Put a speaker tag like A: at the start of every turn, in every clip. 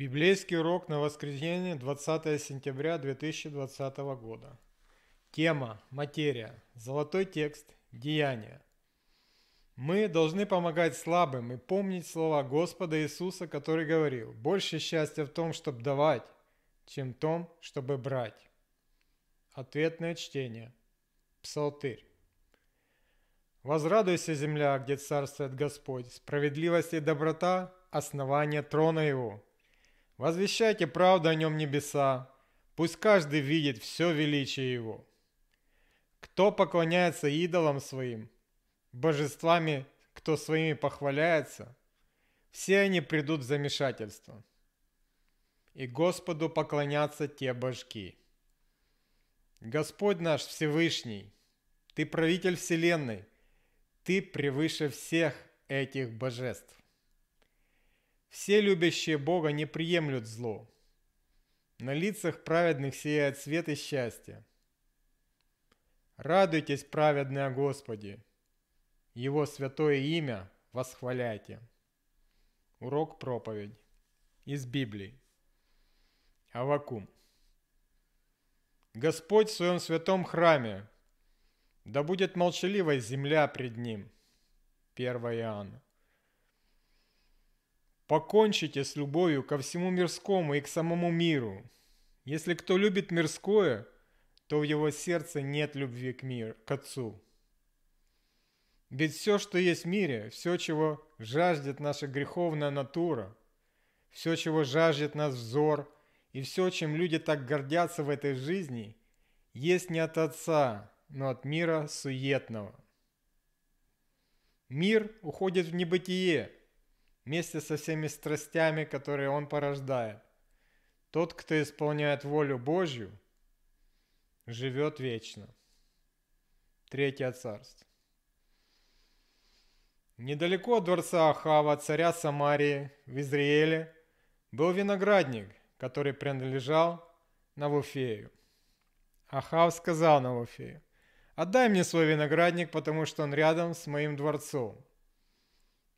A: Библейский урок на воскресенье 20 сентября 2020 года. Тема «Материя. Золотой текст. Деяния». Мы должны помогать слабым и помнить слова Господа Иисуса, который говорил «Больше счастья в том, чтобы давать, чем в том, чтобы брать». Ответное чтение. Псалтырь. «Возрадуйся, земля, где царствует Господь, справедливость и доброта – основание трона Его, Возвещайте правду о нем небеса, пусть каждый видит все величие его. Кто поклоняется идолам своим, божествами, кто своими похваляется, все они придут в замешательство. И Господу поклонятся те божки. Господь наш Всевышний, Ты правитель Вселенной, Ты превыше всех этих божеств. Все любящие Бога не приемлют зло. На лицах праведных сияет свет и счастье. Радуйтесь, праведные Господи! Его святое имя восхваляйте. Урок проповедь из Библии. Авакум. Господь в своем святом храме, да будет молчаливой земля пред Ним. 1 Иоанна. Покончите с любовью ко всему мирскому и к самому миру. Если кто любит мирское, то в его сердце нет любви к миру, к Отцу. Ведь все, что есть в мире, все, чего жаждет наша греховная натура, все, чего жаждет наш взор, и все, чем люди так гордятся в этой жизни, есть не от Отца, но от мира суетного. Мир уходит в небытие, вместе со всеми страстями, которые он порождает. Тот, кто исполняет волю Божью, живет вечно. Третье царство. Недалеко от дворца Ахава, царя Самарии, в Израиле, был виноградник, который принадлежал Навуфею. Ахав сказал Навуфею, «Отдай мне свой виноградник, потому что он рядом с моим дворцом».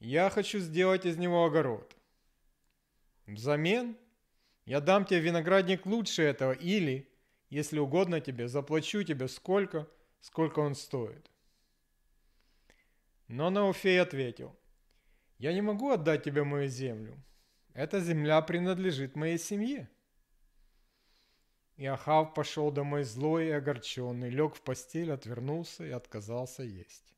A: Я хочу сделать из него огород. Взамен я дам тебе виноградник лучше этого или, если угодно тебе, заплачу тебе сколько, сколько он стоит. Но Науфей ответил, я не могу отдать тебе мою землю. Эта земля принадлежит моей семье. И Ахав пошел домой злой и огорченный, лег в постель, отвернулся и отказался есть.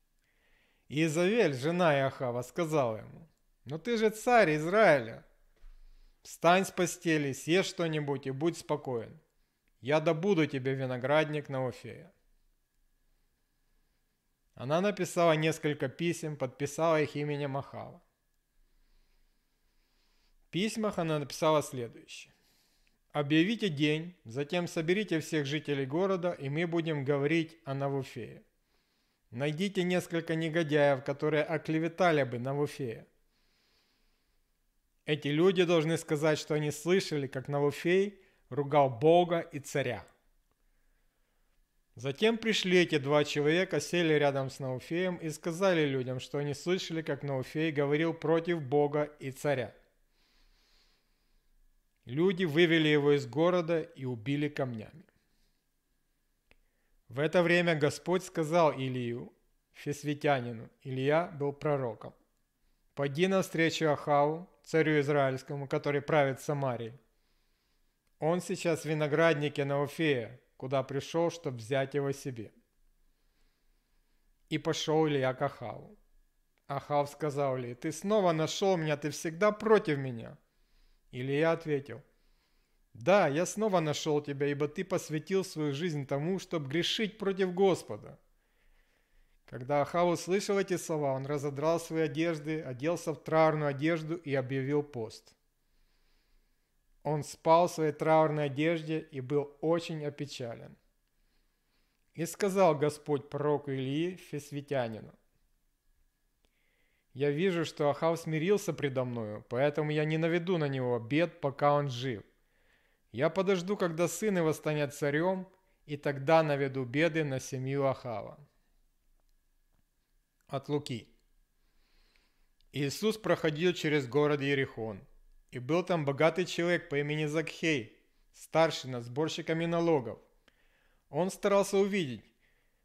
A: Изавель, жена Иохава, сказала ему, «Но ты же царь Израиля. Встань с постели, съешь что-нибудь и будь спокоен. Я добуду тебе виноградник на Уфея». Она написала несколько писем, подписала их именем Ахава. В письмах она написала следующее. «Объявите день, затем соберите всех жителей города, и мы будем говорить о Навуфее. Найдите несколько негодяев, которые оклеветали бы Навуфея. Эти люди должны сказать, что они слышали, как Навуфей ругал Бога и царя. Затем пришли эти два человека, сели рядом с Науфеем и сказали людям, что они слышали, как Науфей говорил против Бога и царя. Люди вывели его из города и убили камнями. В это время Господь сказал Илию, фесвитянину, Илья был пророком, «Пойди навстречу Ахаву, царю Израильскому, который правит Самарией. Он сейчас в винограднике на Науфея, куда пришел, чтобы взять его себе». И пошел Илья к Ахаву. Ахав сказал Ли, «Ты снова нашел меня, ты всегда против меня». Илья ответил – да, я снова нашел тебя, ибо ты посвятил свою жизнь тому, чтобы грешить против Господа. Когда Ахав услышал эти слова, он разодрал свои одежды, оделся в траурную одежду и объявил пост. Он спал в своей траурной одежде и был очень опечален. И сказал Господь пророку Илии Фесвитянину, «Я вижу, что Ахав смирился предо мною, поэтому я не наведу на него бед, пока он жив. Я подожду, когда сын его станет царем, и тогда наведу беды на семью Ахава. От Луки. Иисус проходил через город Ерихон, и был там богатый человек по имени Закхей, старший над сборщиками налогов. Он старался увидеть,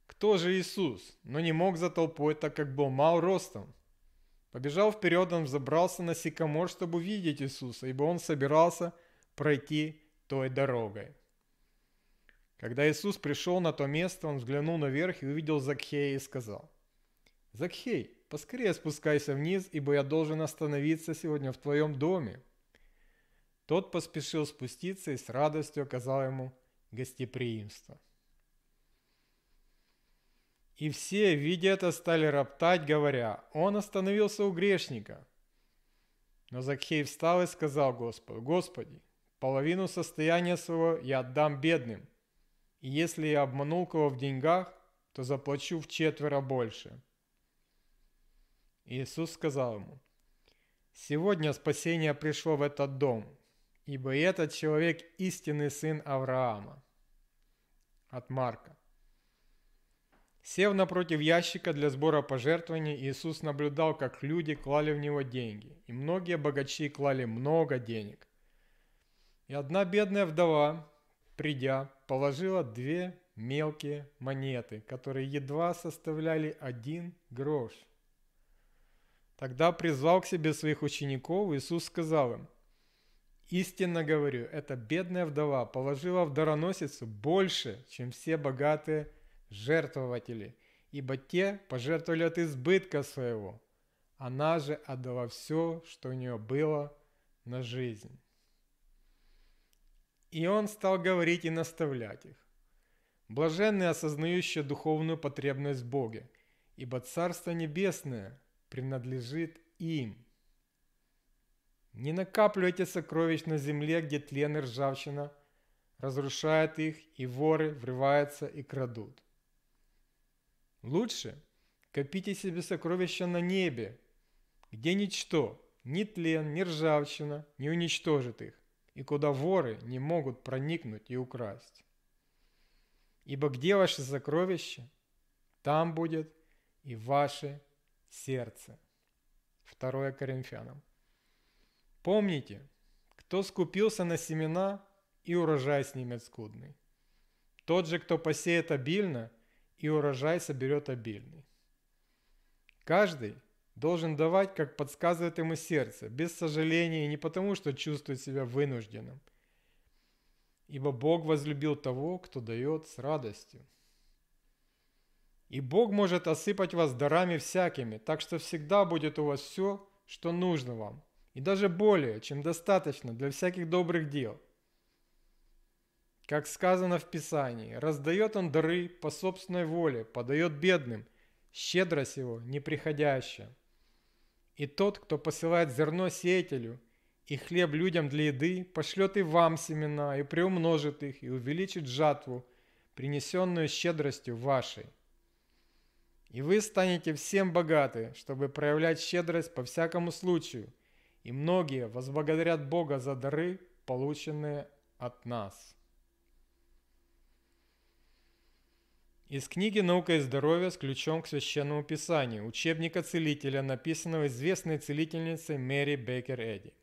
A: кто же Иисус, но не мог за толпой, так как был мал ростом. Побежал вперед, он забрался на сикамор, чтобы увидеть Иисуса, ибо он собирался пройти той дорогой. Когда Иисус пришел на то место, он взглянул наверх и увидел Закхея и сказал, «Закхей, поскорее спускайся вниз, ибо я должен остановиться сегодня в твоем доме». Тот поспешил спуститься и с радостью оказал ему гостеприимство. И все, видя это, стали роптать, говоря, «Он остановился у грешника». Но Закхей встал и сказал Господу, «Господи, Половину состояния своего я отдам бедным. И если я обманул кого в деньгах, то заплачу в четверо больше». Иисус сказал ему, «Сегодня спасение пришло в этот дом, ибо этот человек истинный сын Авраама». От Марка. Сев напротив ящика для сбора пожертвований, Иисус наблюдал, как люди клали в него деньги, и многие богачи клали много денег. И одна бедная вдова, придя, положила две мелкие монеты, которые едва составляли один грош. Тогда призвал к себе своих учеников, Иисус сказал им, «Истинно говорю, эта бедная вдова положила в дароносицу больше, чем все богатые жертвователи, ибо те пожертвовали от избытка своего, она же отдала все, что у нее было на жизнь». И он стал говорить и наставлять их. Блаженные, осознающие духовную потребность в Боге, ибо Царство Небесное принадлежит им. Не накапливайте сокровищ на земле, где тлен и ржавчина разрушает их, и воры врываются и крадут. Лучше копите себе сокровища на небе, где ничто, ни тлен, ни ржавчина не уничтожит их, и куда воры не могут проникнуть и украсть. Ибо где ваше сокровище, там будет и ваше сердце. 2 Коринфянам. Помните, кто скупился на семена, и урожай снимет скудный. Тот же, кто посеет обильно, и урожай соберет обильный. Каждый – должен давать, как подсказывает ему сердце, без сожаления и не потому, что чувствует себя вынужденным. Ибо Бог возлюбил того, кто дает с радостью. И Бог может осыпать вас дарами всякими, так что всегда будет у вас все, что нужно вам, и даже более, чем достаточно для всяких добрых дел. Как сказано в Писании, раздает он дары по собственной воле, подает бедным, щедрость его неприходящая. И тот, кто посылает зерно сеятелю и хлеб людям для еды, пошлет и вам семена, и приумножит их, и увеличит жатву, принесенную щедростью вашей. И вы станете всем богаты, чтобы проявлять щедрость по всякому случаю, и многие возблагодарят Бога за дары, полученные от нас. Из книги «Наука и здоровье» с ключом к священному писанию, учебника целителя, написанного известной целительницей Мэри Бейкер Эдди.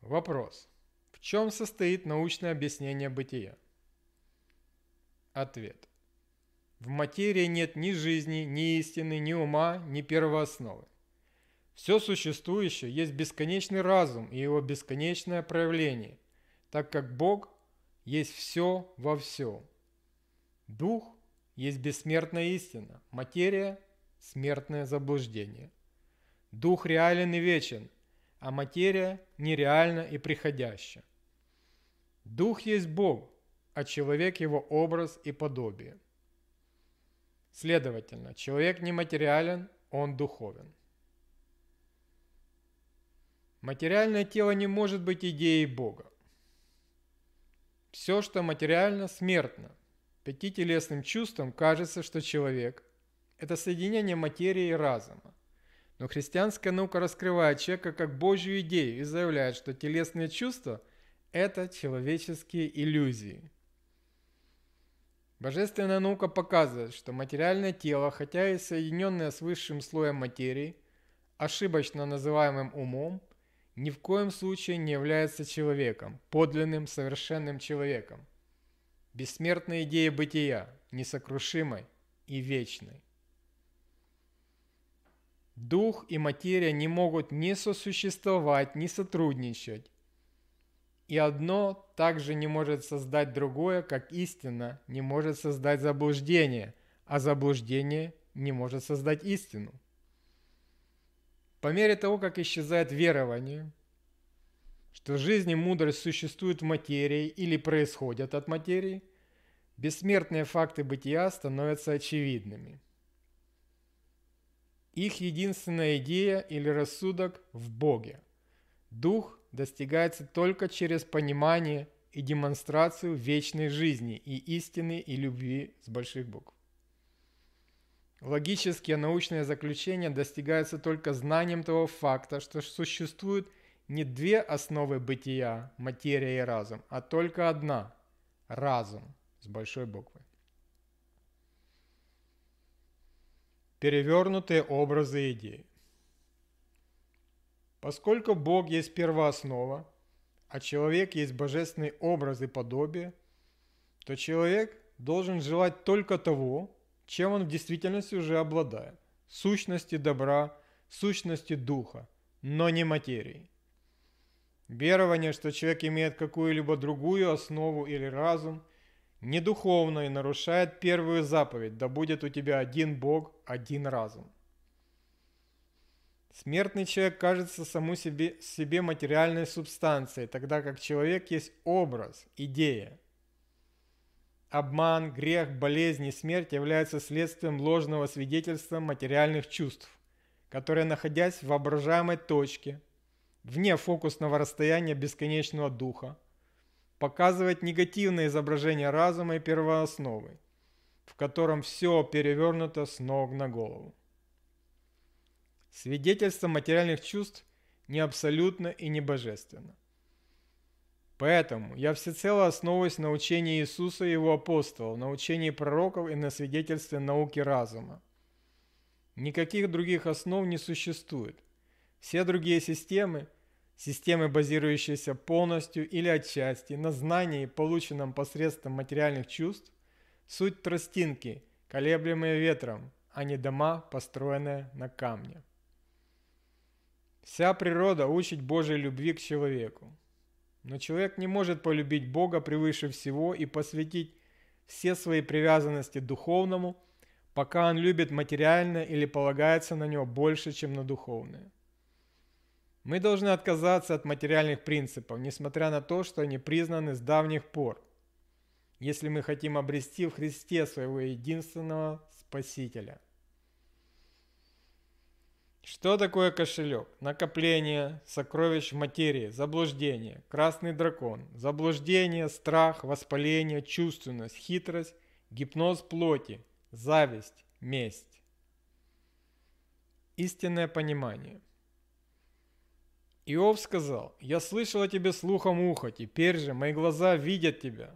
A: Вопрос. В чем состоит научное объяснение бытия? Ответ. В материи нет ни жизни, ни истины, ни ума, ни первоосновы. Все существующее есть бесконечный разум и его бесконечное проявление, так как Бог есть все во всем. Дух есть бессмертная истина, материя – смертное заблуждение. Дух реален и вечен, а материя нереальна и приходяща. Дух есть Бог, а человек – его образ и подобие. Следовательно, человек не материален, он духовен. Материальное тело не может быть идеей Бога. Все, что материально, смертно – Пяти телесным чувствам кажется, что человек – это соединение материи и разума. Но христианская наука раскрывает человека как Божью идею и заявляет, что телесные чувства – это человеческие иллюзии. Божественная наука показывает, что материальное тело, хотя и соединенное с высшим слоем материи, ошибочно называемым умом, ни в коем случае не является человеком, подлинным, совершенным человеком бессмертная идея бытия, несокрушимой и вечной. Дух и материя не могут ни сосуществовать, ни сотрудничать. И одно также не может создать другое, как истина не может создать заблуждение, а заблуждение не может создать истину. По мере того, как исчезает верование – что жизнь и мудрость существуют в материи или происходят от материи, бессмертные факты бытия становятся очевидными. Их единственная идея или рассудок в Боге. Дух достигается только через понимание и демонстрацию вечной жизни и истины и любви с больших букв. Логические научные заключения достигаются только знанием того факта, что существует – не две основы бытия, материя и разум, а только одна – разум с большой буквы. Перевернутые образы и идеи. Поскольку Бог есть первооснова, а человек есть божественный образ и подобие, то человек должен желать только того, чем он в действительности уже обладает – сущности добра, сущности духа, но не материи. Верование, что человек имеет какую-либо другую основу или разум, недуховно и нарушает первую заповедь «Да будет у тебя один Бог, один разум». Смертный человек кажется саму себе, себе материальной субстанцией, тогда как человек есть образ, идея. Обман, грех, болезнь и смерть являются следствием ложного свидетельства материальных чувств, которые, находясь в воображаемой точке – вне фокусного расстояния бесконечного духа, показывает негативное изображение разума и первоосновы, в котором все перевернуто с ног на голову. Свидетельство материальных чувств не абсолютно и не божественно. Поэтому я всецело основываюсь на учении Иисуса и его апостолов, на учении пророков и на свидетельстве науки разума. Никаких других основ не существует – все другие системы, системы, базирующиеся полностью или отчасти на знании, полученном посредством материальных чувств, суть тростинки, колеблемые ветром, а не дома, построенные на камне. Вся природа учит Божьей любви к человеку. Но человек не может полюбить Бога превыше всего и посвятить все свои привязанности духовному, пока он любит материальное или полагается на него больше, чем на духовное. Мы должны отказаться от материальных принципов, несмотря на то, что они признаны с давних пор, если мы хотим обрести в Христе своего единственного Спасителя. Что такое кошелек? Накопление, сокровищ в материи, заблуждение, красный дракон, заблуждение, страх, воспаление, чувственность, хитрость, гипноз плоти, зависть, месть. Истинное понимание – Иов сказал, «Я слышал о тебе слухом уха, теперь же мои глаза видят тебя».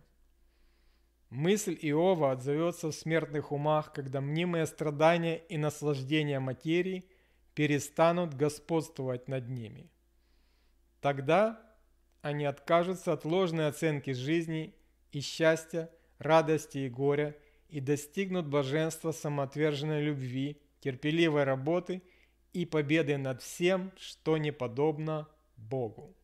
A: Мысль Иова отзовется в смертных умах, когда мнимые страдания и наслаждения материи перестанут господствовать над ними. Тогда они откажутся от ложной оценки жизни и счастья, радости и горя и достигнут блаженства самоотверженной любви, терпеливой работы и победы над всем, что не подобно Богу.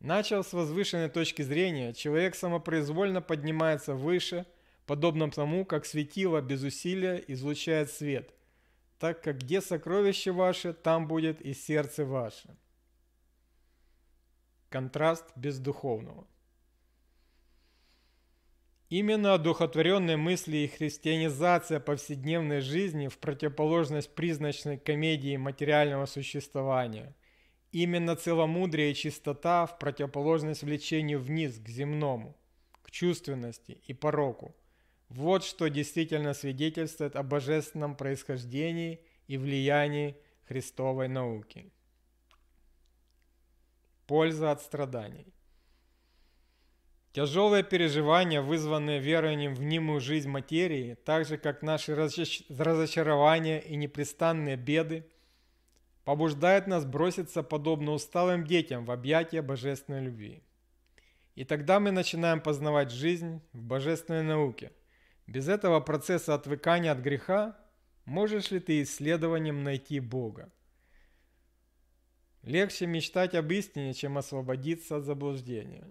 A: Начал с возвышенной точки зрения, человек самопроизвольно поднимается выше, подобно тому, как светило без усилия излучает свет, так как где сокровище ваше, там будет и сердце ваше. Контраст бездуховного – Именно одухотворенные мысли и христианизация повседневной жизни в противоположность призначной комедии материального существования. Именно целомудрие и чистота в противоположность влечению вниз к земному, к чувственности и пороку. Вот что действительно свидетельствует о божественном происхождении и влиянии Христовой науки. Польза от страданий. Тяжелые переживания, вызванные верованием в немую жизнь материи, так же как наши разочарования и непрестанные беды, побуждают нас броситься, подобно усталым детям, в объятия божественной любви. И тогда мы начинаем познавать жизнь в божественной науке. Без этого процесса отвыкания от греха можешь ли ты исследованием найти Бога? Легче мечтать об истине, чем освободиться от заблуждения.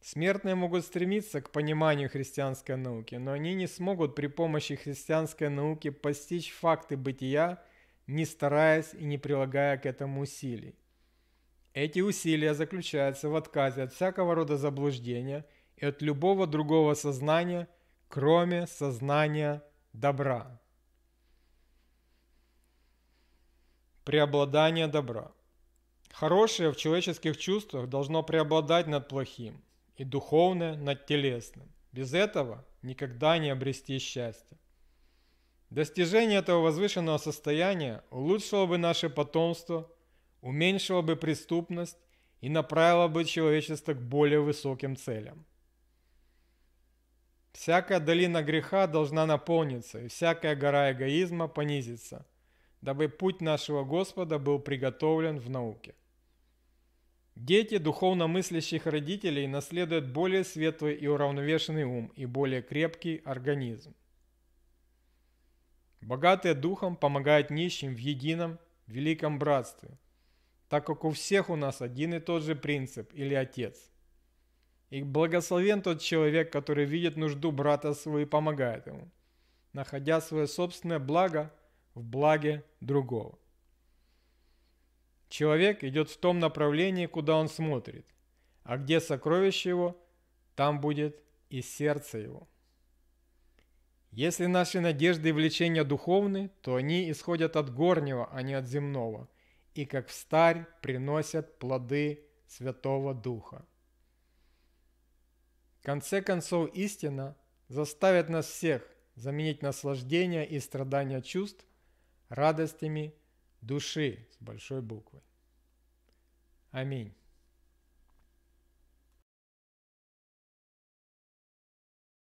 A: Смертные могут стремиться к пониманию христианской науки, но они не смогут при помощи христианской науки постичь факты бытия, не стараясь и не прилагая к этому усилий. Эти усилия заключаются в отказе от всякого рода заблуждения и от любого другого сознания, кроме сознания добра. Преобладание добра. Хорошее в человеческих чувствах должно преобладать над плохим – и духовное над телесным. Без этого никогда не обрести счастья. Достижение этого возвышенного состояния улучшило бы наше потомство, уменьшило бы преступность и направило бы человечество к более высоким целям. Всякая долина греха должна наполниться, и всякая гора эгоизма понизится, дабы путь нашего Господа был приготовлен в науке. Дети духовно мыслящих родителей наследуют более светлый и уравновешенный ум и более крепкий организм. Богатые духом помогают нищим в едином, великом братстве, так как у всех у нас один и тот же принцип или отец. И благословен тот человек, который видит нужду брата своего и помогает ему, находя свое собственное благо в благе другого. Человек идет в том направлении, куда он смотрит, а где сокровище его, там будет и сердце его. Если наши надежды и влечения духовны, то они исходят от горнего, а не от земного, и как в старь приносят плоды Святого Духа. В конце концов, истина заставит нас всех заменить наслаждение и страдания чувств радостями души с большой буквы. Аминь.